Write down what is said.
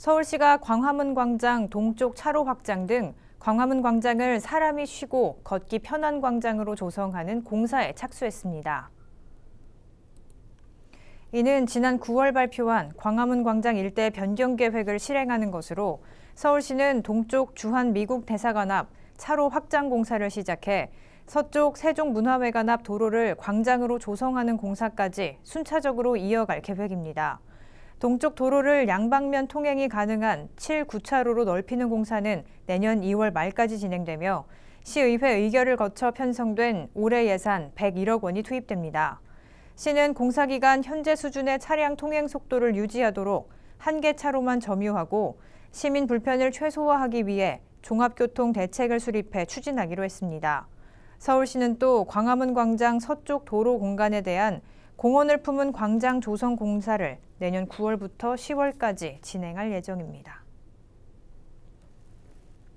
서울시가 광화문 광장 동쪽 차로 확장 등 광화문 광장을 사람이 쉬고 걷기 편한 광장으로 조성하는 공사에 착수했습니다. 이는 지난 9월 발표한 광화문 광장 일대 변경 계획을 실행하는 것으로 서울시는 동쪽 주한 미국 대사관 앞 차로 확장 공사를 시작해 서쪽 세종문화회관 앞 도로를 광장으로 조성하는 공사까지 순차적으로 이어갈 계획입니다. 동쪽 도로를 양방면 통행이 가능한 7, 9차로로 넓히는 공사는 내년 2월 말까지 진행되며 시의회 의결을 거쳐 편성된 올해 예산 101억 원이 투입됩니다. 시는 공사 기간 현재 수준의 차량 통행 속도를 유지하도록 한 개 차로만 점유하고 시민 불편을 최소화하기 위해 종합교통 대책을 수립해 추진하기로 했습니다. 서울시는 또 광화문 광장 서쪽 도로 공간에 대한 공원을 품은 광장 조성 공사를 내년 9월부터 10월까지 진행할 예정입니다.